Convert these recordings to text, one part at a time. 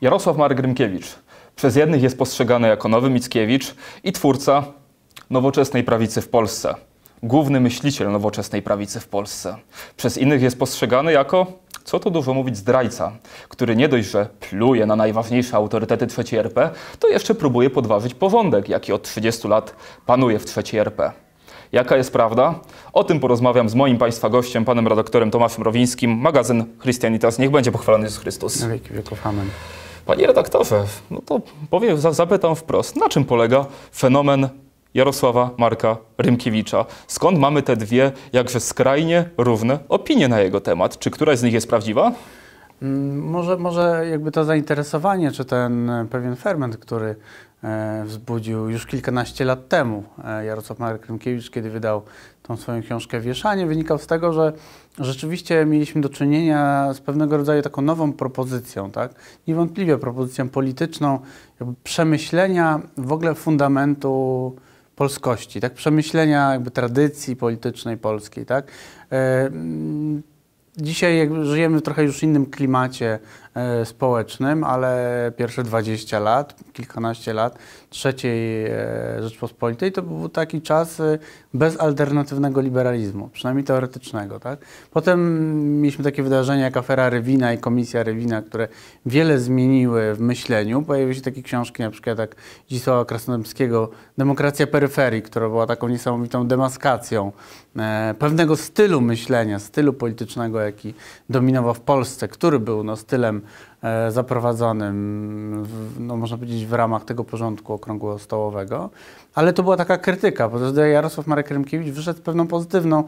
Jarosław Marek Rymkiewicz przez jednych jest postrzegany jako nowy Mickiewicz i twórca nowoczesnej prawicy w Polsce. Główny myśliciel nowoczesnej prawicy w Polsce. Przez innych jest postrzegany jako, co to dużo mówić, zdrajca, który nie dość, że pluje na najważniejsze autorytety III RP, to jeszcze próbuje podważyć porządek, jaki od 30 lat panuje w III RP. Jaka jest prawda? O tym porozmawiam z moim Państwa gościem, panem redaktorem Tomaszem Rowińskim, magazyn Christianitas. Niech będzie pochwalony Jezus Chrystus. Na wieki wieków. Amen. Panie redaktorze, no to powiem, zapytam wprost, na czym polega fenomen Jarosława Marka Rymkiewicza. Skąd mamy te dwie jakże skrajnie równe opinie na jego temat? Czy któraś z nich jest prawdziwa? Mm, może, może jakby to zainteresowanie, czy ten pewien ferment, który e, wzbudził już kilkanaście lat temu e, Jarosław Marek Rymkiewicz, kiedy wydał tą swoją książkę Wieszanie, wynikał z tego, że rzeczywiście mieliśmy do czynienia z pewnego rodzaju taką nową propozycją, tak? niewątpliwie propozycją polityczną, przemyślenia w ogóle fundamentu polskości, tak? przemyślenia jakby tradycji politycznej polskiej. Tak? E, dzisiaj żyjemy w trochę już innym klimacie E, społecznym, ale pierwsze 20 lat, kilkanaście lat trzeciej e, Rzeczpospolitej to był taki czas e, bez alternatywnego liberalizmu, przynajmniej teoretycznego. Tak? Potem mieliśmy takie wydarzenia jak afera Rywina i komisja Rywina, które wiele zmieniły w myśleniu. Pojawiły się takie książki, na przykład jak Zdzisława Krasnodębskiego Demokracja peryferii, która była taką niesamowitą demaskacją pewnego stylu myślenia, stylu politycznego, jaki dominował w Polsce, który był no, stylem E, zaprowadzonym, no można powiedzieć, w ramach tego porządku okrągłego stołowego. Ale to była taka krytyka, bo Jarosław Marek Rymkiewicz wyszedł z pewną pozytywną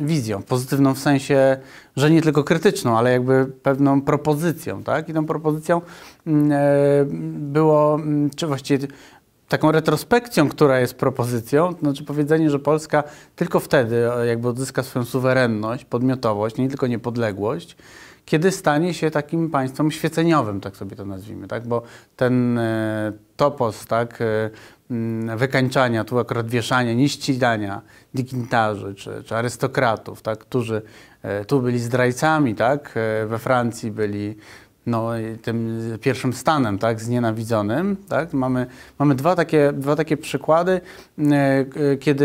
wizją. Pozytywną w sensie, że nie tylko krytyczną, ale jakby pewną propozycją. Tak? I tą propozycją mm, e, było, mm, czy właściwie taką retrospekcją, która jest propozycją, to znaczy powiedzenie, że Polska tylko wtedy e, jakby odzyska swoją suwerenność, podmiotowość, nie tylko niepodległość, kiedy stanie się takim państwem świeceniowym, tak sobie to nazwijmy, tak? bo ten e, topos tak, e, mm, wykańczania, tu akurat wieszania, nieścigania dygnitarzy czy, czy arystokratów, tak, którzy e, tu byli zdrajcami, tak, we Francji byli no, tym pierwszym stanem, tak, znienawidzonym, tak? Mamy, mamy dwa, takie, dwa takie przykłady, mm, kiedy,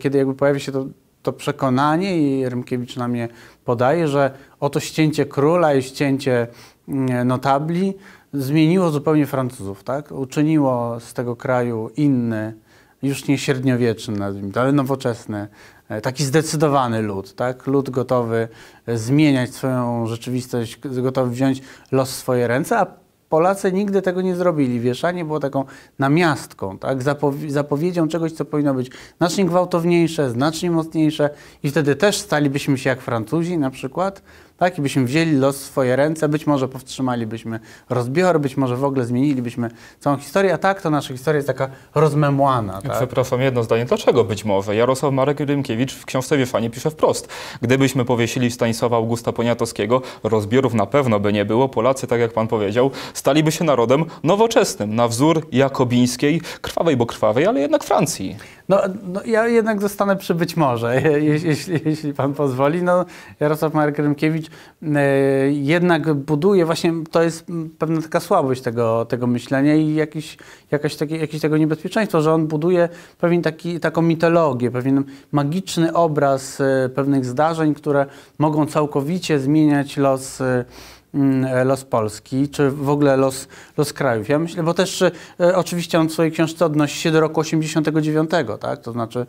kiedy jakby pojawia się to to przekonanie i Rymkiewicz nam je podaje, że oto ścięcie króla i ścięcie mm, notabli zmieniło zupełnie Francuzów, tak? Uczyniło z tego kraju inny, już nie średniowieczny, nazwijmy to, ale nowoczesny, e, taki zdecydowany lud, tak? Lud gotowy zmieniać swoją rzeczywistość, gotowy wziąć los w swoje ręce, a Polacy nigdy tego nie zrobili. Wieszanie było taką namiastką, tak? Zapowi zapowiedzią czegoś, co powinno być znacznie gwałtowniejsze, znacznie mocniejsze i wtedy też stalibyśmy się jak Francuzi na przykład, tak? byśmy wzięli los w swoje ręce, być może powstrzymalibyśmy rozbiór, być może w ogóle zmienilibyśmy całą historię, a tak to nasza historia jest taka rozmemłana. Tak? Przepraszam, jedno zdanie. Dlaczego być może? Jarosław Marek Rymkiewicz w książce Wieszanie pisze wprost. Gdybyśmy powiesili Stanisława Augusta Poniatowskiego, rozbiorów na pewno by nie było. Polacy, tak jak pan powiedział, staliby się narodem nowoczesnym, na wzór jakobińskiej, krwawej bo krwawej, ale jednak Francji. No, no, ja jednak zostanę przy być może, jeśli, jeśli pan pozwoli. No, Jarosław Marek-Rymkiewicz e, jednak buduje, właśnie to jest pewna taka słabość tego, tego myślenia i jakiś, jakaś taki, jakieś tego niebezpieczeństwo, że on buduje pewien taki, taką mitologię, pewien magiczny obraz e, pewnych zdarzeń, które mogą całkowicie zmieniać los e, Mm, los Polski, czy w ogóle los, los krajów. Ja myślę, bo też e, oczywiście on w swojej książce odnosi się do roku 89, tak? To znaczy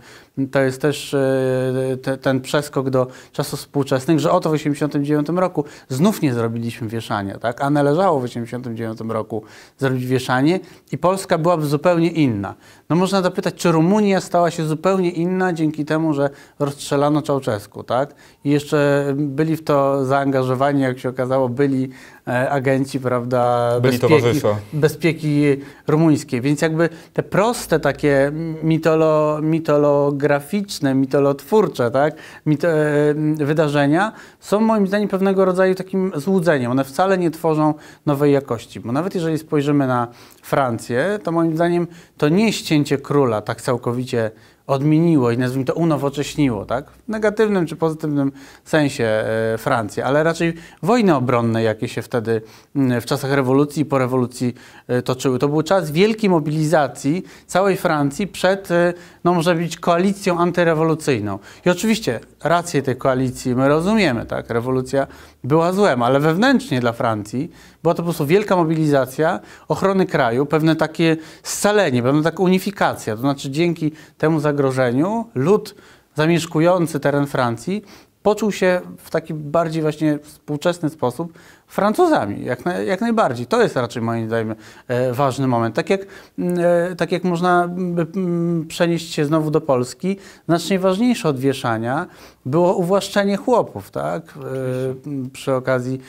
to jest też e, te, ten przeskok do czasów współczesnych, że oto w 89 roku znów nie zrobiliśmy wieszania, tak? A należało w 89 roku zrobić wieszanie i Polska byłaby zupełnie inna. No można zapytać, czy Rumunia stała się zupełnie inna dzięki temu, że rozstrzelano Czałczesku, tak? I jeszcze byli w to zaangażowani, jak się okazało, byli byli e, agenci, prawda, byli bezpieki, bezpieki rumuńskiej. Więc jakby te proste takie mitolo, mitolograficzne, mitolotwórcze tak, Mito, e, wydarzenia są moim zdaniem pewnego rodzaju takim złudzeniem. One wcale nie tworzą nowej jakości, bo nawet jeżeli spojrzymy na Francję, to moim zdaniem to nie ścięcie króla tak całkowicie odmieniło i nazwijmy to unowocześniło, tak? W negatywnym czy pozytywnym sensie e, Francję, ale raczej wojny obronne, jakie się wtedy mm, w czasach rewolucji i po rewolucji e, toczyły. To był czas wielkiej mobilizacji całej Francji przed, e, no może być, koalicją antyrewolucyjną. I oczywiście rację tej koalicji my rozumiemy, tak? Rewolucja była złem, ale wewnętrznie dla Francji była to po prostu wielka mobilizacja ochrony kraju, pewne takie scalenie, pewna taka unifikacja, to znaczy dzięki temu zagrożeniu zagrożeniu lud zamieszkujący teren Francji poczuł się w taki bardziej właśnie współczesny sposób Francuzami, jak, na, jak najbardziej. To jest raczej moim zdaniem e, ważny moment. Tak jak, mm, e, tak jak można mm, przenieść się znowu do Polski, znacznie ważniejsze od wieszania było uwłaszczenie chłopów, tak? E, przy okazji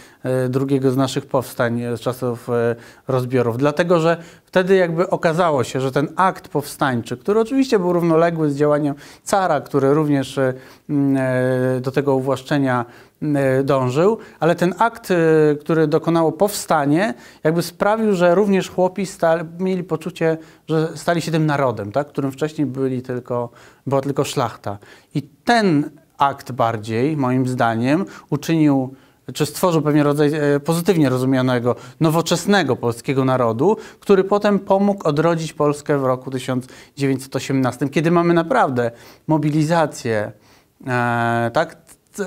drugiego z naszych powstań z czasów rozbiorów. Dlatego, że Wtedy jakby okazało się, że ten akt powstańczy, który oczywiście był równoległy z działaniem cara, który również e, mm, e, do tego uwłaszczenia mm, e, dążył, ale ten akt, który dokonało powstanie, jakby sprawił, że również chłopi stali, mieli poczucie, że stali się tym narodem, tak? którym wcześniej byli tylko, była tylko szlachta. I ten akt bardziej, moim zdaniem, uczynił czy znaczy stworzył pewien rodzaj e, pozytywnie rozumianego, nowoczesnego polskiego narodu, który potem pomógł odrodzić Polskę w roku 1918, kiedy mamy naprawdę mobilizację, e, tak?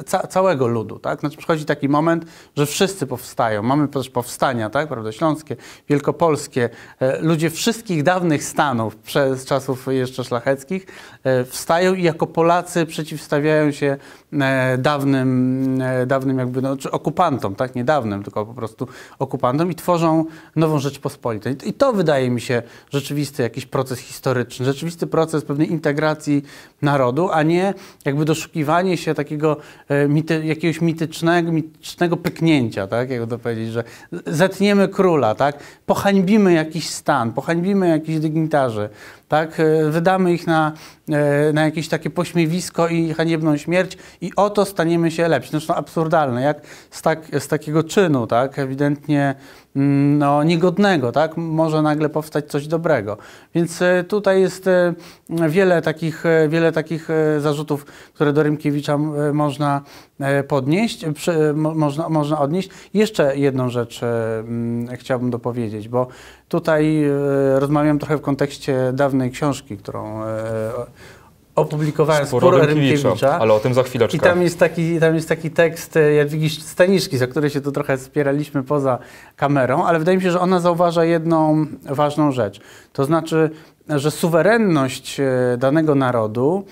ca całego ludu, tak? Znaczy przychodzi taki moment, że wszyscy powstają. Mamy też powstania, tak? Prawda? Śląskie, wielkopolskie. E, ludzie wszystkich dawnych stanów, przez czasów jeszcze szlacheckich, e, wstają i jako Polacy przeciwstawiają się e, dawnym, dawnym jakby, no, czy okupantom, tak? Niedawnym, tylko po prostu okupantom i tworzą nową Rzeczpospolitą. I to wydaje mi się rzeczywisty jakiś proces historyczny, rzeczywisty proces pewnej integracji narodu, a nie jakby doszukiwanie się takiego E, mity, jakiegoś mitycznego, mitycznego pyknięcia, tak? Jak to powiedzieć, że zetniemy króla, tak? Pohańbimy jakiś stan, pohańbimy jakiś dygnitarzy, tak? E, wydamy ich na E, na jakieś takie pośmiewisko i haniebną śmierć i oto staniemy się lepsi. Zresztą no, absurdalne, jak z, tak, z takiego czynu, tak, ewidentnie mm, no, niegodnego, tak, może nagle powstać coś dobrego. Więc e, tutaj jest e, wiele takich, wiele takich zarzutów, które do Rymkiewicza można E, podnieść, przy, można, można odnieść. Jeszcze jedną rzecz e, mm, chciałbym dopowiedzieć, bo tutaj e, rozmawiam trochę w kontekście dawnej książki, którą opublikowałem sporo Rynkiewicza. Ale o tym za chwileczkę. I tam jest taki, tam jest taki tekst Jadwigi Staniszki, za który się tu trochę spieraliśmy poza kamerą, ale wydaje mi się, że ona zauważa jedną ważną rzecz. To znaczy, że suwerenność danego narodu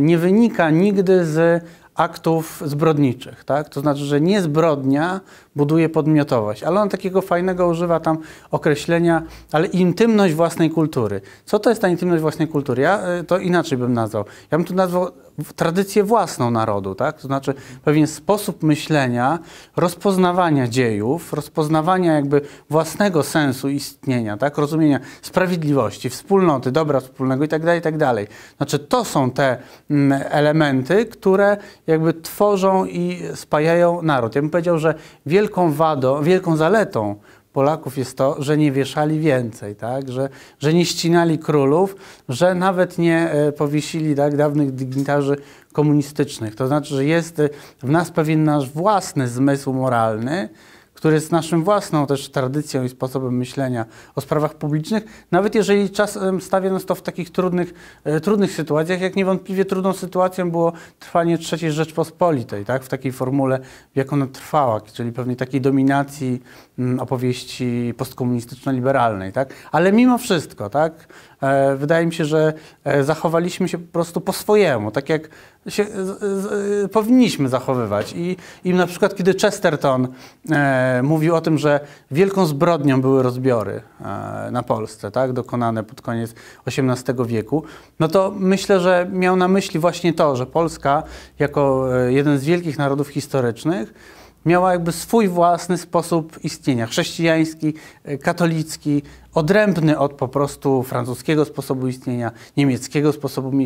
nie wynika nigdy z aktów zbrodniczych, tak? To znaczy, że nie zbrodnia buduje podmiotowość, ale on takiego fajnego używa tam określenia, ale intymność własnej kultury. Co to jest ta intymność własnej kultury? Ja y, to inaczej bym nazwał. Ja bym tu nazwał tradycję własną narodu, tak? to znaczy pewien sposób myślenia, rozpoznawania dziejów, rozpoznawania jakby własnego sensu istnienia, tak? rozumienia sprawiedliwości, wspólnoty, dobra wspólnego itd., tak tak dalej. Znaczy to są te mm, elementy, które jakby tworzą i spajają naród. Ja bym powiedział, że wielką wadą, wielką zaletą Polaków jest to, że nie wieszali więcej, tak? że, że nie ścinali królów, że nawet nie e, powiesili tak, dawnych dygnitarzy komunistycznych. To znaczy, że jest e, w nas pewien nasz własny zmysł moralny, który jest naszym własną też tradycją i sposobem myślenia o sprawach publicznych, nawet jeżeli czasem stawia nas to w takich trudnych, e, trudnych sytuacjach, jak niewątpliwie trudną sytuacją było trwanie III Rzeczpospolitej, tak? w takiej formule, w jaką ona trwała, czyli pewnie takiej dominacji m, mm, opowieści postkomunistyczno-liberalnej. Tak? Ale mimo wszystko, tak? E, wydaje mi się, że e, zachowaliśmy się po prostu po swojemu, tak jak się z, z, e, powinniśmy zachowywać. I, I na przykład, kiedy Chesterton e, mówił o tym, że wielką zbrodnią były rozbiory e, na Polsce, tak, dokonane pod koniec XVIII wieku, no to myślę, że miał na myśli właśnie to, że Polska, jako e, jeden z wielkich narodów historycznych, miała jakby swój własny sposób istnienia, chrześcijański, e, katolicki, odrębny od po prostu francuskiego sposobu istnienia, niemieckiego sposobu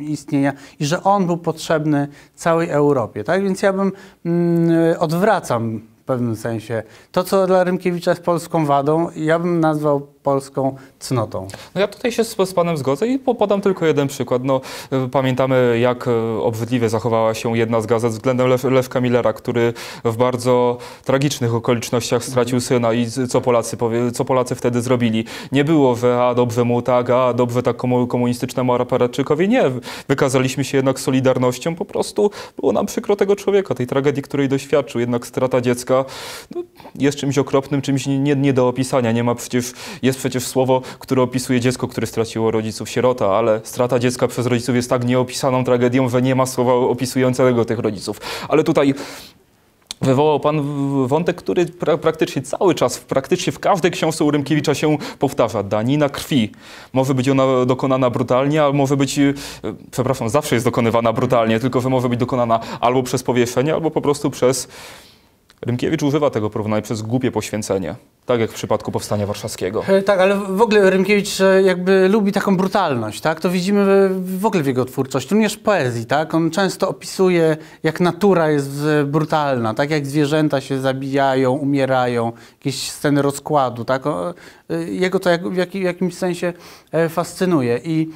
istnienia i że on był potrzebny całej Europie. Tak więc ja bym mm, odwracam w pewnym sensie. To, co dla Rymkiewicza jest polską wadą, ja bym nazwał polską cnotą. No ja tutaj się z, z panem zgodzę i podam tylko jeden przykład. No, y, pamiętamy, jak y, obrzydliwie zachowała się jedna z gazet względem Lew, Lewka Millera, który w bardzo tragicznych okolicznościach stracił syna i co Polacy, powie, co Polacy wtedy zrobili. Nie było, że a dobrze mu tak, a dobrze tak komu, komunistycznemu aparatczykowi. Nie, wykazaliśmy się jednak solidarnością. Po prostu było nam przykro tego człowieka, tej tragedii, której doświadczył. Jednak strata dziecka zjawisko no, jest czymś okropnym, czymś nie, nie, do opisania. Nie ma przecież, jest przecież słowo, które opisuje dziecko, które straciło rodziców sierota, ale strata dziecka przez rodziców jest tak nieopisaną tragedią, że nie ma słowa opisującego tych rodziców. Ale tutaj Wywołał Pan wątek, który pra praktycznie cały czas, praktycznie w każdej książce Urymkiewicza się powtarza. Danina krwi. Może być ona dokonana brutalnie, albo może być, e, przepraszam, zawsze jest dokonywana brutalnie, tylko że może być dokonana albo przez powieszenie, albo po prostu przez Rymkiewicz używa tego porównania przez głupie poświęcenie, tak jak w przypadku Powstania Warszawskiego. E, tak, ale w ogóle Rymkiewicz e, jakby lubi taką brutalność, tak? To widzimy w ogóle w jego twórczości, również w poezji, tak? On często opisuje, jak natura jest e, brutalna, tak? Jak zwierzęta się zabijają, umierają, jakieś sceny rozkładu, tak? Jego to w jakimś sensie fascynuje i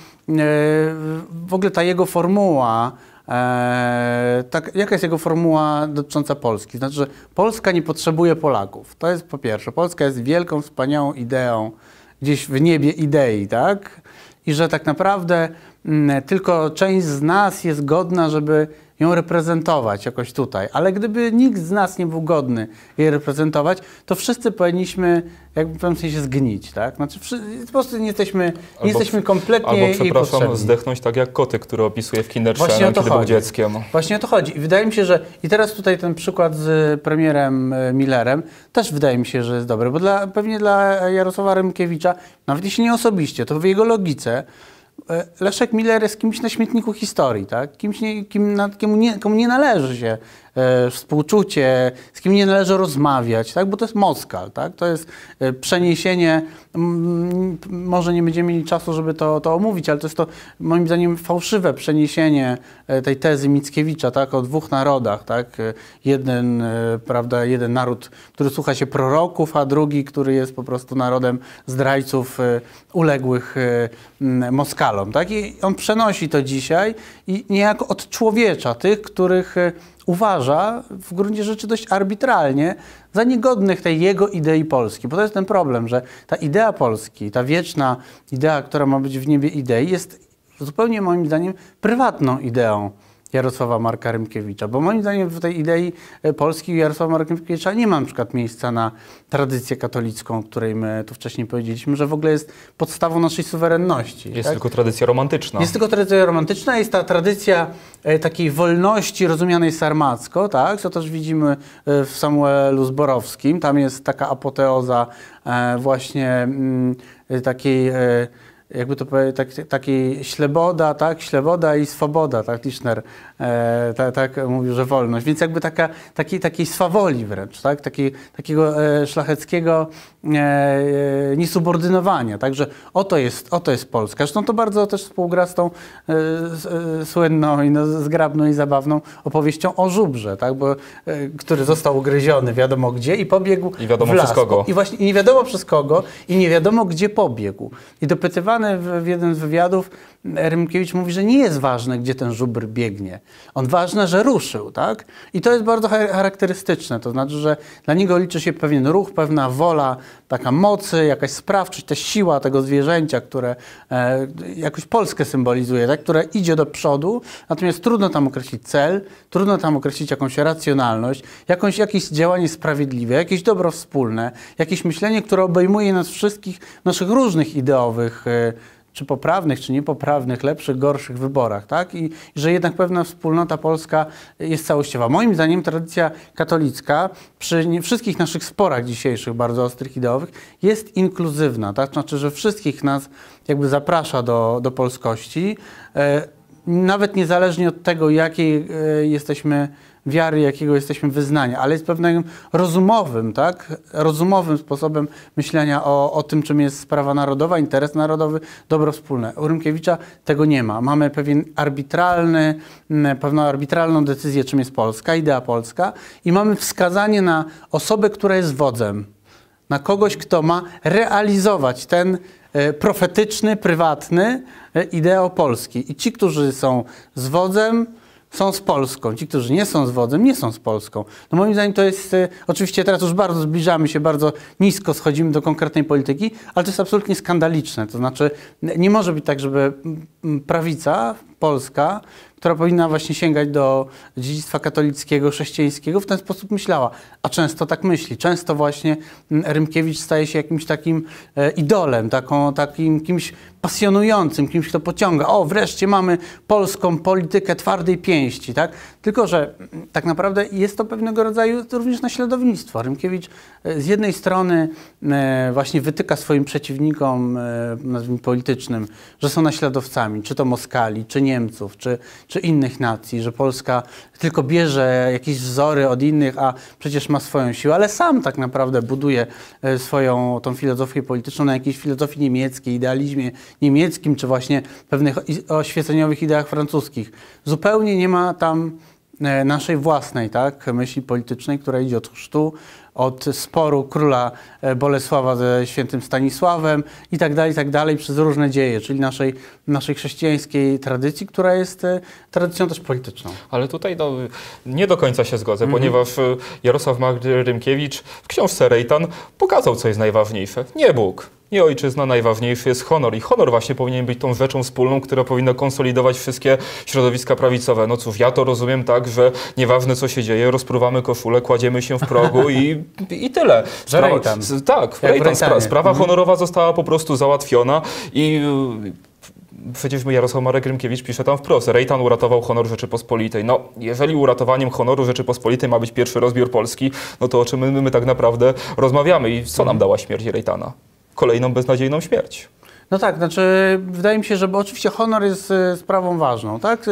w ogóle ta jego formuła, Eee, tak, jaka jest jego formuła dotycząca Polski? Znaczy, że Polska nie potrzebuje Polaków. To jest po pierwsze. Polska jest wielką, wspaniałą ideą, gdzieś w niebie idei, tak? I że tak naprawdę m, mm, tylko część z nas jest godna, żeby ją reprezentować jakoś tutaj. Ale gdyby nikt z nas nie był godny jej reprezentować, to wszyscy powinniśmy jakby w pewnym sensie zgnić, tak? Znaczy po prostu nie jesteśmy, nie albo, jesteśmy kompletnie Albo, przepraszam, jej zdechnąć tak jak koty, które opisuje w Kinderszene, kiedy chodzi. był dzieckiem. Właśnie o to chodzi. I wydaje mi się, że i teraz tutaj ten przykład z premierem e, Millerem też wydaje mi się, że jest dobry, bo dla, pewnie dla Jarosława Rymkiewicza, nawet jeśli nie osobiście, to w jego logice E, Leszek Miller jest kimś na śmietniku historii, tak? Kimś nie, kim, na, komu, nie, komu nie należy się E, współczucie, z kim nie należy rozmawiać, tak? bo to jest Moskal, tak? to jest e, przeniesienie, może nie będziemy mieli czasu, żeby to, to omówić, ale to jest to moim zdaniem fałszywe przeniesienie e, tej tezy Mickiewicza tak? o dwóch narodach, tak? jeden, prawda, jeden naród, który słucha się proroków, a drugi, który jest po prostu narodem zdrajców uległych Moskalom. Tak? I on przenosi to dzisiaj i niejako odczłowiecza tych, których uważa w gruncie rzeczy dość arbitralnie za niegodnych tej jego idei Polski. Bo to jest ten problem, że ta idea Polski, ta wieczna idea, która ma być w niebie idei, jest zupełnie moim zdaniem prywatną ideą. Jarosława Marka Rymkiewicza. Bo moim zdaniem w tej idei e, Polski Jarosława Marka Rymkiewicza nie ma na przykład miejsca na tradycję katolicką, o której my tu wcześniej powiedzieliśmy, że w ogóle jest podstawą naszej suwerenności. Jest tak? tylko tradycja romantyczna. Jest tylko tradycja romantyczna, jest ta tradycja e, takiej wolności rozumianej sarmacko, tak? co też widzimy e, w Samuelu Zborowskim. Tam jest taka apoteoza właśnie mm, takiej jakby to powiedzieć, tak, taki śleboda, tak, śleboda i swoboda, tak, Tischner e, ta, tak mówił, że wolność. Więc jakby taka, taki, takiej swawoli wręcz, tak, taki, takiego e, szlacheckiego e, e niesubordynowania, tak, że oto jest, oto jest Polska. Zresztą to bardzo też współgra z tą e, e, słynną i no, zgrabną i zabawną opowieścią o żubrze, tak, bo, e, który został ugryziony wiadomo gdzie i pobiegł I wiadomo w las. przez kogo. I właśnie i nie wiadomo przez kogo i nie wiadomo gdzie pobiegł. I dopytywano w, w jednym z wywiadów, e, Rymkiewicz mówi, że nie jest ważne, gdzie ten żubr biegnie. On ważne, że ruszył, tak? I to jest bardzo charakterystyczne, to znaczy, że dla niego liczy się pewien ruch, pewna wola, taka mocy, jakaś sprawczość, ta siła tego zwierzęcia, które e, jakoś Polskę symbolizuje, tak? które idzie do przodu, natomiast trudno tam określić cel, trudno tam określić jakąś racjonalność, jakąś, jakieś działanie sprawiedliwe, jakieś dobro wspólne, jakieś myślenie, które obejmuje nas wszystkich, naszych różnych ideowych e, czy poprawnych, czy niepoprawnych, lepszych, gorszych wyborach, tak? I, że jednak pewna wspólnota polska jest całościowa. Moim zdaniem tradycja katolicka przy wszystkich naszych sporach dzisiejszych, bardzo ostrych, ideowych, jest inkluzywna, tak? Znaczy, że wszystkich nas jakby zaprasza do, do polskości, e, nawet niezależnie od tego, jakiej e, jesteśmy wiary, jakiego jesteśmy wyznania, ale jest pewnym rozumowym, tak? Rozumowym sposobem myślenia o, o tym, czym jest sprawa narodowa, interes narodowy, dobro wspólne. U Rymkiewicza tego nie ma. Mamy pewien arbitralny, mm, pewną arbitralną decyzję, czym jest Polska, idea Polska i mamy wskazanie na osobę, która jest wodzem, na kogoś, kto ma realizować ten e, profetyczny, prywatny e, ideał Polski. I ci, którzy są z wodzem, są z Polską. Ci, którzy nie są z wodzem, nie są z Polską. No moim zdaniem to jest, e, oczywiście teraz już bardzo zbliżamy się, bardzo nisko schodzimy do konkretnej polityki, ale to jest absolutnie skandaliczne. To znaczy nie może być tak, żeby prawica polska, która powinna właśnie sięgać do dziedzictwa katolickiego, chrześcijańskiego, w ten sposób myślała. A często tak myśli. Często właśnie Rymkiewicz staje się jakimś takim e, idolem, taką, takim kimś pasjonującym, kimś, kto pociąga. O, wreszcie mamy polską politykę twardej pięści, tak? Tylko, że tak naprawdę jest to pewnego rodzaju również naśladownictwo. Rymkiewicz e, z jednej strony e, właśnie wytyka swoim przeciwnikom, e, nazwijmy politycznym, że są naśladowcami, czy to Moskali, czy Niemców, czy, czy innych nacji, że Polska tylko bierze jakieś wzory od innych, a przecież ma swoją siłę, ale sam tak naprawdę buduje e, swoją tą filozofię polityczną na jakiejś filozofii niemieckiej, idealizmie niemieckim, czy właśnie pewnych oświeceniowych ideach francuskich. Zupełnie nie ma tam e, naszej własnej tak, myśli politycznej, która idzie od chrztu od sporu króla e, Bolesława ze świętym Stanisławem i tak dalej, i tak dalej, przez różne dzieje, czyli naszej, naszej chrześcijańskiej tradycji, która jest e, tradycją też polityczną. Ale tutaj no, nie do końca się zgodzę, mm -hmm. ponieważ e, Jarosław Magdy Rymkiewicz w książce Rejtan pokazał, co jest najważniejsze. Nie Bóg, nie ojczyzna, najważniejszy jest honor. I honor właśnie powinien być tą rzeczą wspólną, która powinna konsolidować wszystkie środowiska prawicowe. No cóż, ja to rozumiem tak, że nieważne co się dzieje, rozpruwamy koszulę, kładziemy się w progu i, i tyle. Sprawa, tak, Rejtan, spra sprawa mhm. honorowa została po prostu załatwiona i y, przecież Jarosław Marek Rymkiewicz pisze tam wprost, Rejtan uratował honor Rzeczypospolitej. No, jeżeli uratowaniem honoru Rzeczypospolitej ma być pierwszy rozbiór Polski, no to o czym my, my tak naprawdę rozmawiamy i co nam mhm. dała śmierć Rejtana? kolejną beznadziejną śmierć. No tak, znaczy wydaje mi się, że oczywiście honor jest e, sprawą ważną, tak?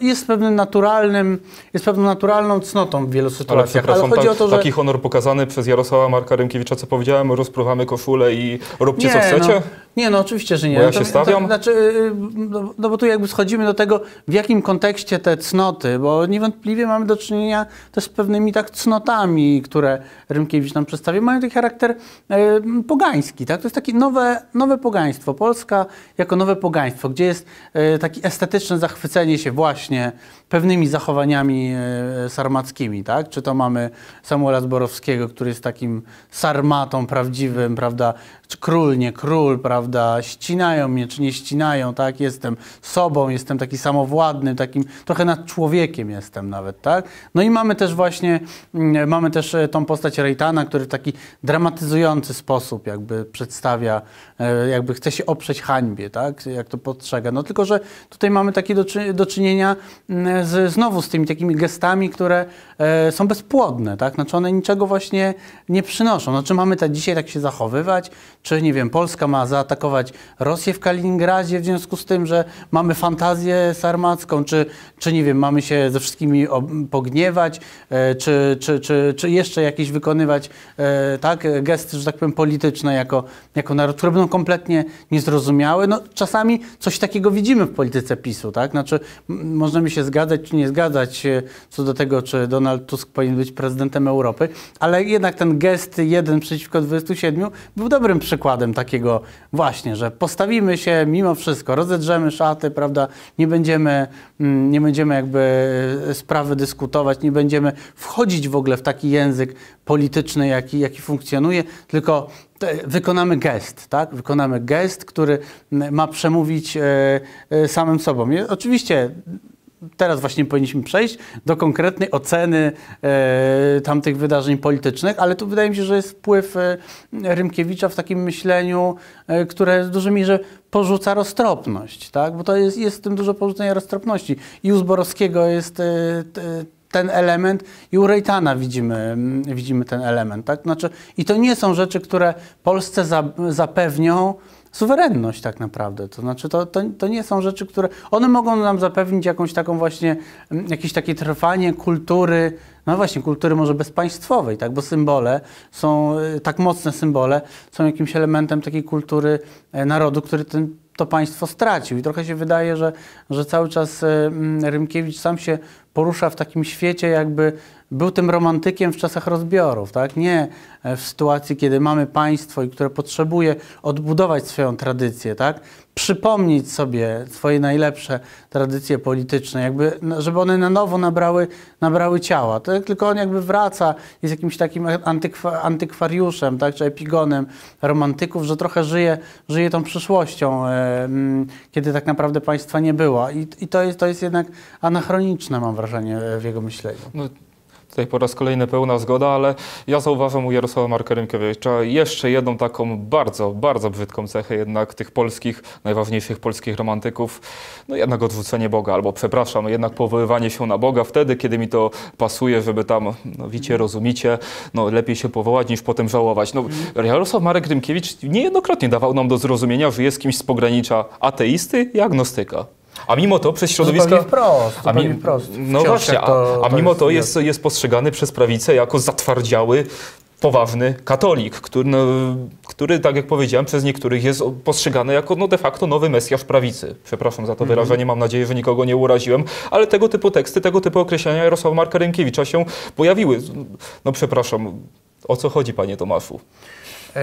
Jest pewnym naturalnym, jest pewną naturalną cnotą w wielu sytuacjach. Ale, ale chodzi tak, o to, że... taki honor pokazany przez Jarosława Marka Rymkiewicza, co powiedziałem, rozpruwamy koszulę i róbcie nie, co chcecie? No, nie, no oczywiście, że nie. Bo ja no się stawiam? To, znaczy, y, y, no, no, bo tu jakby schodzimy do tego, w jakim kontekście te cnoty, bo niewątpliwie mamy do czynienia też z pewnymi tak cnotami, które Rymkiewicz nam przedstawia, mają taki charakter y, pogański, tak? To jest takie nowe, nowe pogaństwo. Polska jako nowe pogaństwo, gdzie jest y, takie estetyczne zachwycenie się właśnie pewnymi zachowaniami e, sarmackimi, tak? Czy to mamy Samuela Zborowskiego, który jest takim sarmatą prawdziwym, prawda? Król, nie król, prawda? Ścinają mnie, czy nie ścinają, tak? Jestem sobą, jestem taki samowładny, takim trochę nad człowiekiem jestem nawet, tak? No i mamy też właśnie, mm, mamy też e, tą postać Rejtana, który w taki dramatyzujący sposób jakby przedstawia, e, jakby chce się oprzeć hańbie, tak? Jak to postrzega. No tylko, że tutaj mamy takie do, do czynienia mm, z, znowu z tymi takimi gestami, które e, są bezpłodne, tak? Znaczy one niczego właśnie nie przynoszą. No czy mamy ta, dzisiaj tak się zachowywać? Czy, nie wiem, Polska ma zaatakować Rosję w Kaliningradzie w związku z tym, że mamy fantazję sarmacką? Czy, czy nie wiem, mamy się ze wszystkimi pogniewać? E, czy, czy, czy, czy jeszcze jakieś wykonywać e, tak, gesty, że tak powiem, polityczne jako, jako naród, które będą kompletnie niezrozumiałe? No czasami coś takiego widzimy w polityce PiSu, tak? Znaczy możemy się zgadzać zgadzać czy nie zgadzać e, co do tego, czy Donald Tusk powinien być prezydentem Europy, ale jednak ten gest 1 przeciwko 27 był dobrym przykładem takiego właśnie, że postawimy się mimo wszystko, rozedrzemy szaty, prawda, nie będziemy, mm, nie będziemy jakby e, sprawy dyskutować, nie będziemy wchodzić w ogóle w taki język polityczny, jaki, jaki funkcjonuje, tylko wykonamy gest, tak? Wykonamy gest, który ma przemówić e, samym sobą. Oczywiście teraz właśnie powinniśmy przejść do konkretnej oceny e, tamtych wydarzeń politycznych, ale tu wydaje mi się, że jest wpływ e, Rymkiewicza w takim myśleniu, e, które w dużej mierze porzuca roztropność, tak? bo to jest, jest w tym dużo porzucenia roztropności. I u Zborowskiego jest e, t, ten element i u Rejtana widzimy, widzimy ten element. Tak? Znaczy, I to nie są rzeczy, które Polsce za, zapewnią suwerenność tak naprawdę. To znaczy, to, to, to, nie są rzeczy, które. One mogą nam zapewnić jakąś taką właśnie, mm, jakieś takie trwanie kultury, no właśnie, kultury może bezpaństwowej, tak? Bo symbole są, y, tak mocne symbole są jakimś elementem takiej kultury e, narodu, który ten, to państwo stracił. I trochę się wydaje, że, że cały czas e, mm, Rymkiewicz sam się porusza w takim świecie, jakby był tym romantykiem w czasach rozbiorów, tak? nie e, w sytuacji, kiedy mamy państwo i które potrzebuje odbudować swoją tradycję, tak? przypomnieć sobie swoje najlepsze tradycje polityczne, jakby, no, żeby one na nowo nabrały, nabrały ciała. Tak? Tylko on jakby wraca, jest jakimś takim antykwa, antykwariuszem, tak? czy epigonem romantyków, że trochę żyje, żyje tą przyszłością, e, mm, kiedy tak naprawdę państwa nie było. I, i to, jest, to jest jednak anachroniczne, mam wrażenie wrażenie e, w jego myśleniu. No, tutaj po raz kolejny pełna zgoda, ale ja zauważam u Jarosława Markerynkiewicza jeszcze jedną taką bardzo, bardzo brzydką cechę jednak tych polskich, najważniejszych polskich romantyków, no jednak odrzucenie Boga, albo przepraszam, jednak powoływanie się na Boga wtedy, kiedy mi to pasuje, żeby tam, no, rozumicie, no lepiej się powołać niż potem żałować. No, mhm. Jarosław Marek Rymkiewicz niejednokrotnie dawał nam do zrozumienia, że jest kimś z pogranicza ateisty i agnostyka. A mimo to przez środowisko Wprost, a mi, wprost. No właśnie, a, to, mimo jest, to jest, jest postrzegany przez prawicę jako zatwardziały, poważny katolik, który, no, który, tak jak powiedziałem, przez niektórych jest postrzegany jako no, de facto nowy mesjasz prawicy. Przepraszam za to mhm. wyrażenie, mam nadzieję, że nikogo nie uraziłem, ale tego typu teksty, tego typu określenia Jarosława Marka Rękiewicza się pojawiły. No przepraszam, o co chodzi, panie Tomaszu? E,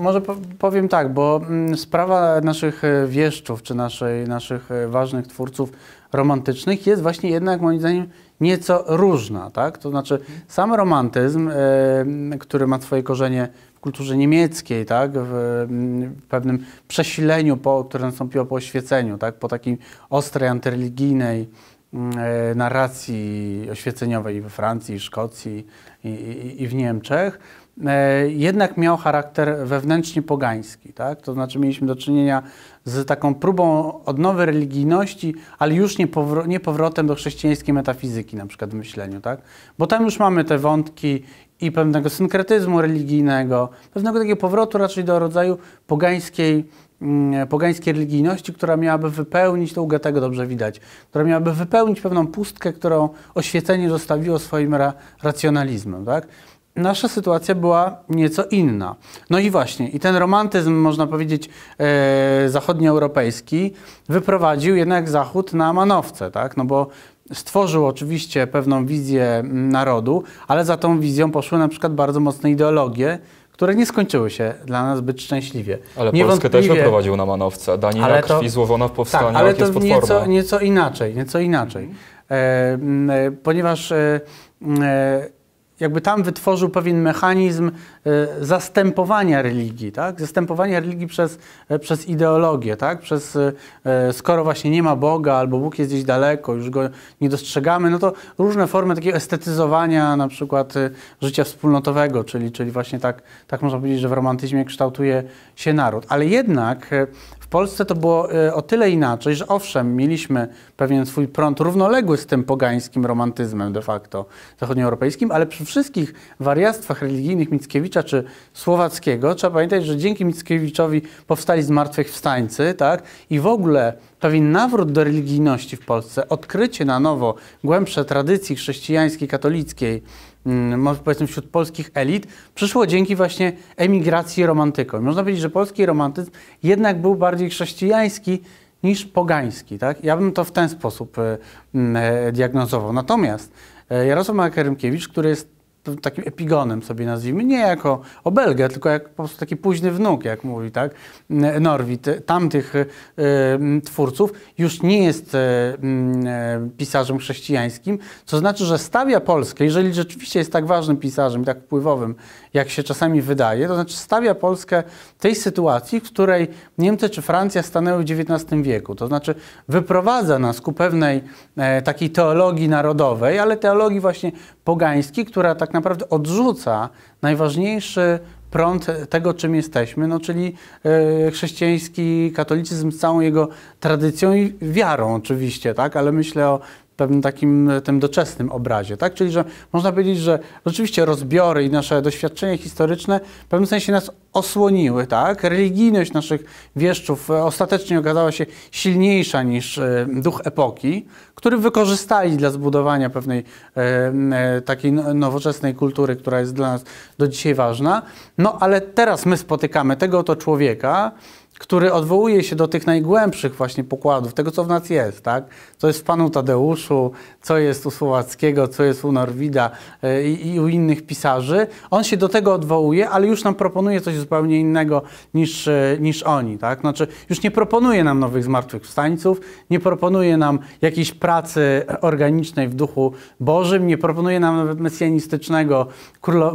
może powiem tak, bo mm, sprawa naszych e, wieszczów, czy naszej, naszych e, ważnych twórców romantycznych jest właśnie jednak moim zdaniem nieco różna. Tak? To znaczy sam romantyzm, który ma swoje korzenie w kulturze niemieckiej, tak? w mm, pewnym przesileniu, po, które nastąpiło po oświeceniu, tak? po takiej ostrej, antyreligijnej mm, narracji oświeceniowej we Francji, Szkocji i, i, i w Niemczech, E, jednak miał charakter wewnętrznie pogański. Tak? To znaczy mieliśmy do czynienia z taką próbą odnowy religijności, ale już nie, powro nie powrotem do chrześcijańskiej metafizyki na przykład w myśleniu. Tak? Bo tam już mamy te wątki i pewnego synkretyzmu religijnego, pewnego takiego powrotu raczej do rodzaju pogańskiej mm, pogańskiej religijności, która miałaby wypełnić, to u Goethego dobrze widać, która miałaby wypełnić pewną pustkę, którą oświecenie zostawiło swoim ra racjonalizmem. Tak? nasza sytuacja była nieco inna. No i właśnie, i ten romantyzm, można powiedzieć, e, zachodnioeuropejski wyprowadził jednak Zachód na manowce, tak? No bo stworzył oczywiście pewną wizję narodu, ale za tą wizją poszły na przykład bardzo mocne ideologie, które nie skończyły się dla nas zbyt szczęśliwie. Ale Polskę też wyprowadził na manowce. Danina ale to, krwi w tak, powstaniu tak, ale to jest nieco, potworna. nieco inaczej, nieco inaczej. E, e, ponieważ jakby tam wytworzył pewien mechanizm y, zastępowania religii, tak? Zastępowania religii przez, e, przez ideologię, tak? Przez, e, e, skoro właśnie nie ma Boga, albo Bóg jest gdzieś daleko, już go nie dostrzegamy, no to różne formy takiego estetyzowania na przykład y, życia wspólnotowego, czyli, czyli właśnie tak, tak można powiedzieć, że w romantyzmie kształtuje się naród. Ale jednak Polsce to było e, o tyle inaczej, że owszem, mieliśmy pewien swój prąd równoległy z tym pogańskim romantyzmem de facto zachodnioeuropejskim, ale przy wszystkich wariactwach religijnych Mickiewicza czy Słowackiego trzeba pamiętać, że dzięki Mickiewiczowi powstali zmartwychwstańcy tak? i w ogóle pewien nawrót do religijności w Polsce, odkrycie na nowo głębsze tradycji chrześcijańskiej, katolickiej, Mm, może powiedzmy wśród polskich elit, przyszło dzięki właśnie emigracji romantykom. Można powiedzieć, że polski romantyzm jednak był bardziej chrześcijański niż pogański. Tak? Ja bym to w ten sposób e, mm, e, diagnozował. Natomiast e, Jarosław Makarymkiewicz, który jest takim epigonem sobie nazwijmy, nie jako obelgę, tylko jak po prostu taki późny wnuk, jak mówi, tak, Norwid, tamtych y, twórców, już nie jest y, y, pisarzem chrześcijańskim, co znaczy, że stawia Polskę, jeżeli rzeczywiście jest tak ważnym pisarzem i tak wpływowym jak się czasami wydaje, to znaczy stawia Polskę w tej sytuacji, w której Niemcy czy Francja stanęły w XIX wieku. To znaczy wyprowadza nas ku pewnej e, takiej teologii narodowej, ale teologii właśnie pogańskiej, która tak naprawdę odrzuca najważniejszy prąd tego, czym jesteśmy, no, czyli e, chrześcijański katolicyzm z całą jego tradycją i wiarą oczywiście, tak? ale myślę o pewnym takim e, tym doczesnym obrazie, tak? Czyli, że można powiedzieć, że rzeczywiście rozbiory i nasze doświadczenia historyczne w pewnym sensie nas osłoniły, tak? Religijność naszych wieszczów e, ostatecznie okazała się silniejsza niż e, duch epoki, który wykorzystali dla zbudowania pewnej takiej no, nowoczesnej kultury, która jest dla nas do dzisiaj ważna. No ale teraz my spotykamy tego oto człowieka, który odwołuje się do tych najgłębszych właśnie pokładów, tego co w nas jest, tak? Co jest w Panu Tadeuszu, co jest u Słowackiego, co jest u Norwida e, i, i u innych pisarzy. On się do tego odwołuje, ale już nam proponuje coś zupełnie innego niż, e, niż oni, tak? Znaczy już nie proponuje nam nowych zmartwychwstańców, nie proponuje nam jakiejś pracy organicznej w duchu Bożym, nie proponuje nam nawet mesjanistycznego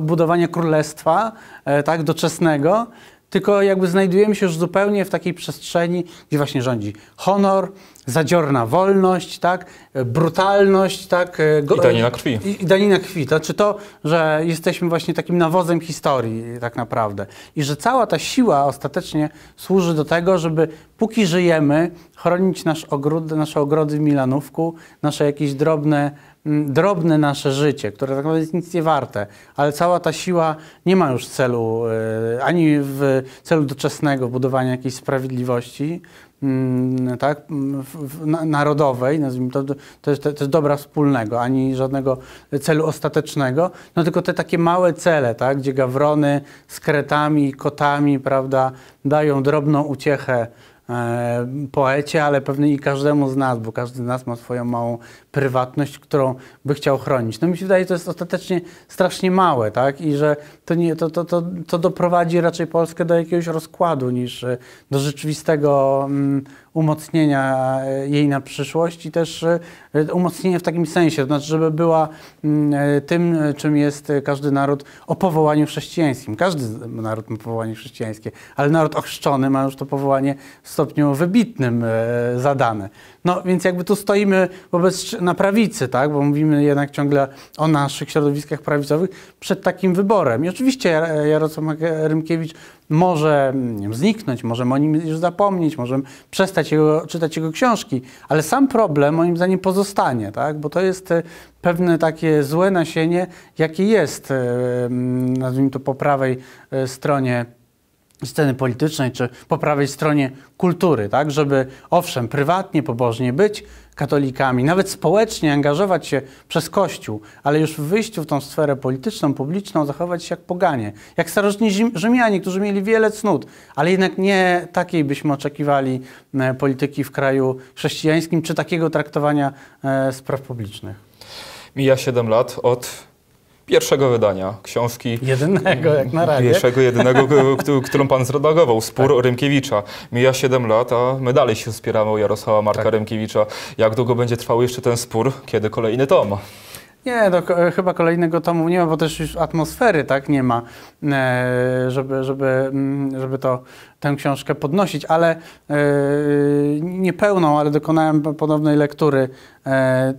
budowania królestwa, e, tak? Doczesnego, tylko jakby znajdujemy się już zupełnie w takiej przestrzeni, gdzie właśnie rządzi honor, zadziorna wolność, tak, brutalność, tak. E, go, I danina krwi. I, I danina krwi. To znaczy to, że jesteśmy właśnie takim nawozem historii tak naprawdę. I że cała ta siła ostatecznie służy do tego, żeby póki żyjemy, chronić nasz ogród, nasze ogrody w Milanówku, nasze jakieś drobne drobne nasze życie, które tak naprawdę jest nic nie warte, ale cała ta siła nie ma już celu, e, ani w celu doczesnego budowania jakiejś sprawiedliwości, tak, narodowej, nazwijmy to, to jest, to jest dobra wspólnego, ani żadnego celu ostatecznego, no tylko te takie małe cele, tak, gdzie gawrony z kretami, kotami, prawda, dają drobną uciechę E, poecie, ale pewnie i każdemu z nas, bo każdy z nas ma swoją małą prywatność, którą by chciał chronić. No mi się wydaje, że to jest ostatecznie strasznie małe, tak? I że to, nie, to, to, to, to doprowadzi raczej Polskę do jakiegoś rozkładu niż e, do rzeczywistego mm, umocnienia e, jej na przyszłość i też umocnienie w takim sensie, to znaczy, żeby była mm, tym, czym jest każdy naród o powołaniu chrześcijańskim. Każdy naród ma powołanie chrześcijańskie, ale naród ochrzczony ma już to powołanie w stopniu wybitnym e, zadane. No więc jakby tu stoimy wobec na prawicy, tak? bo mówimy jednak ciągle o naszych środowiskach prawicowych przed takim wyborem. I oczywiście Jarosław Rymkiewicz może wiem, zniknąć, możemy o nim już zapomnieć, możemy przestać jego, czytać jego książki, ale sam problem moim zdaniem pozostanie, tak? bo to jest e, pewne takie złe nasienie, jakie jest, e, nazwijmy to po prawej stronie sceny politycznej czy po prawej stronie kultury, tak, żeby owszem, prywatnie, pobożnie być katolikami, nawet społecznie angażować się przez Kościół, ale już w wyjściu w tą sferę polityczną, publiczną zachować się jak poganie, jak starożytni Rzymianie, którzy mieli wiele cnót, ale jednak nie takiej byśmy oczekiwali e, polityki w kraju chrześcijańskim czy takiego traktowania e, spraw publicznych. Mija 7 lat od pierwszego wydania książki. Jedynego, jak na razie. Pierwszego, jedynego, którą pan zredagował, Spór tak. Rymkiewicza. Mija 7 lat, a my dalej się wspieramy u Jarosława Marka tak. Rymkiewicza. Jak długo będzie trwał jeszcze ten spór? Kiedy kolejny tom? Nie, e, chyba kolejnego tomu nie ma, bo też już atmosfery tak nie ma, e, żeby, żeby, mm, żeby to, tę książkę podnosić, ale e, niepełną, ale dokonałem podobnej lektury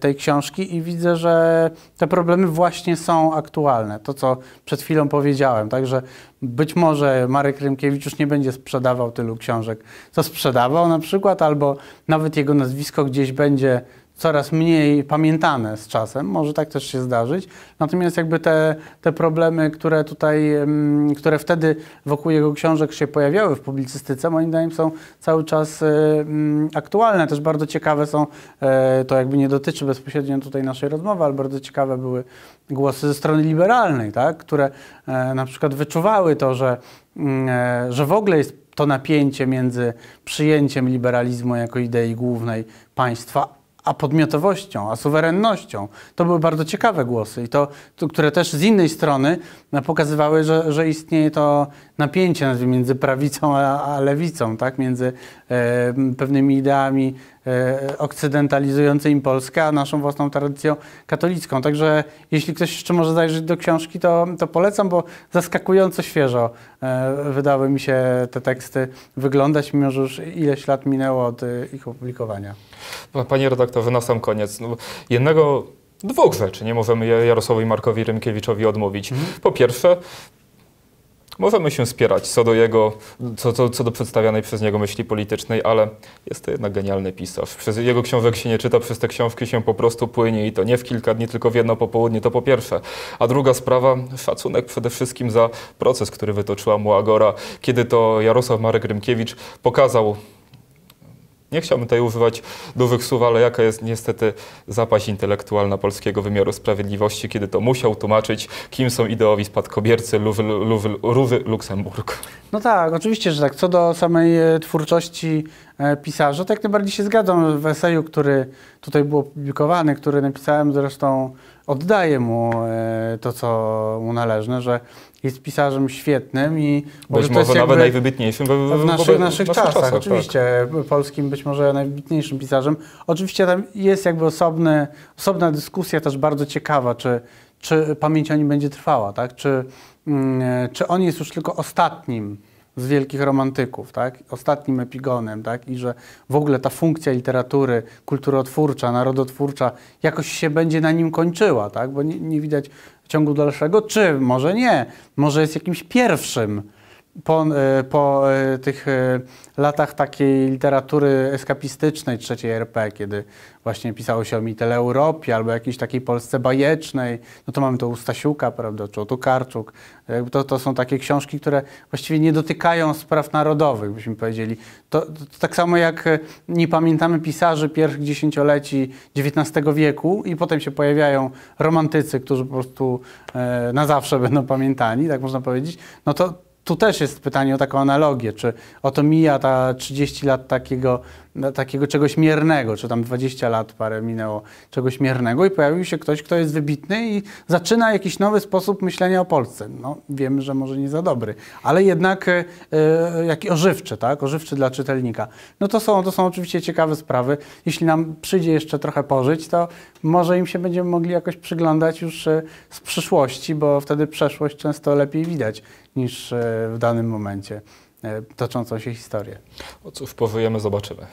tej książki i widzę, że te problemy właśnie są aktualne. To, co przed chwilą powiedziałem, także być może Marek Rymkiewicz już nie będzie sprzedawał tylu książek, co sprzedawał na przykład, albo nawet jego nazwisko gdzieś będzie coraz mniej pamiętane z czasem, może tak też się zdarzyć. Natomiast jakby te, te problemy, które tutaj, które wtedy wokół jego książek się pojawiały w publicystyce, moim zdaniem są cały czas e, mm, aktualne. Też bardzo ciekawe są, e, to jakby nie dotyczy bezpośrednio tutaj naszej rozmowy, ale bardzo ciekawe były głosy ze strony liberalnej, tak? które e, na przykład wyczuwały to, że, mm, że w ogóle jest to napięcie między przyjęciem liberalizmu jako idei głównej państwa, a podmiotowością, a suwerennością. To były bardzo ciekawe głosy, i to, to które też z innej strony e, pokazywały, że, że istnieje to napięcie między prawicą a, a lewicą, tak? między pewnymi ideami e, okcydentalizującymi Polskę, a naszą własną tradycją katolicką. Także jeśli ktoś jeszcze może zajrzeć do książki, to, to polecam, bo zaskakująco świeżo e, wydały mi się te teksty wyglądać, mimo że już ileś lat minęło od e, ich opublikowania. No, panie redaktorze, na sam koniec. No, jednego Dwóch rzeczy nie możemy Jarosławowi Markowi Rymkiewiczowi odmówić. Mhm. Po pierwsze, Możemy się spierać co do jego, co, co, co do przedstawianej przez niego myśli politycznej, ale jest to jednak genialny pisarz. Przez jego książek się nie czyta, przez te książki się po prostu płynie i to nie w kilka dni, tylko w jedno popołudnie, to po pierwsze. A druga sprawa, szacunek przede wszystkim za proces, który wytoczyła mu Agora, kiedy to Jarosław Marek Rymkiewicz pokazał nie chciałbym tutaj używać dużych słów, ale jaka jest niestety zapaść intelektualna polskiego wymiaru sprawiedliwości, kiedy to musiał tłumaczyć, kim są ideowi spadkobiercy Luwy, Luksemburg. No tak, oczywiście, że tak. Co do samej e, twórczości e, pisarza, tak najbardziej się zgadzam w eseju, który tutaj był opublikowany, który napisałem zresztą oddaję mu e, to, co mu należne, że jest pisarzem świetnym i... Być może nawet najwybitniejszym w, w, w, w naszych, naszych, czasach. czasach oczywiście, tak. polskim być może najwybitniejszym pisarzem. Oczywiście tam jest jakby osobny, osobna dyskusja też bardzo ciekawa, czy, czy pamięć o nim będzie trwała, tak? Czy, mm, e, czy on jest już tylko ostatnim z wielkich romantyków, tak? ostatnim epigonem, tak? i że w ogóle ta funkcja literatury kulturotwórcza, narodotwórcza jakoś się będzie na nim kończyła, tak? bo nie, nie widać ciągu dalszego, czy może nie, może jest jakimś pierwszym po, e, po e, tych e, latach takiej literatury eskapistycznej trzeciej RP, kiedy właśnie pisało się o Mitele Europie albo jakiejś takiej Polsce bajecznej, no to mamy to Ustasiuka Stasiuka, prawda, czy Otukarczuk. To, to są takie książki, które właściwie nie dotykają spraw narodowych, byśmy powiedzieli. To, to, to tak samo jak nie pamiętamy pisarzy pierwszych dziesięcioleci XIX wieku i potem się pojawiają romantycy, którzy po prostu e, na zawsze będą pamiętani, tak można powiedzieć, no to tu też jest pytanie o taką analogię, czy oto mija ta 30 lat takiego takiego czegoś miernego, czy tam 20 lat parę minęło czegoś miernego i pojawił się ktoś, kto jest wybitny i zaczyna jakiś nowy sposób myślenia o Polsce. No, wiem, że może nie za dobry, ale jednak e, e jaki ożywczy, tak? Ożywczy dla czytelnika. No to są, to są oczywiście ciekawe sprawy. Jeśli nam przyjdzie jeszcze trochę pożyć, to może im się będziemy mogli jakoś przyglądać już e, z przyszłości, bo wtedy przeszłość często lepiej widać niż e, w danym momencie. E, toczącą się historię. O cóż, powiemy, zobaczymy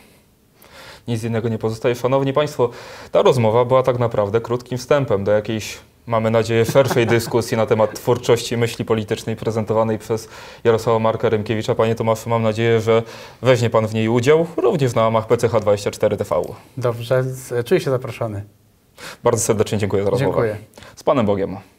nic innego nie pozostaje. Szanowni Państwo, ta rozmowa była tak naprawdę krótkim wstępem do jakiejś, mamy nadzieję, szerszej dyskusji na temat twórczości myśli politycznej prezentowanej przez Jarosława Marka Rymkiewicza. Panie Tomaszu, mam nadzieję, że weźmie Pan w niej udział, również na łamach PCH24 TV. Dobrze, czuję się zaproszony. Bardzo serdecznie dziękuję za rozmowę. Dziękuję. Z Panem Bogiem.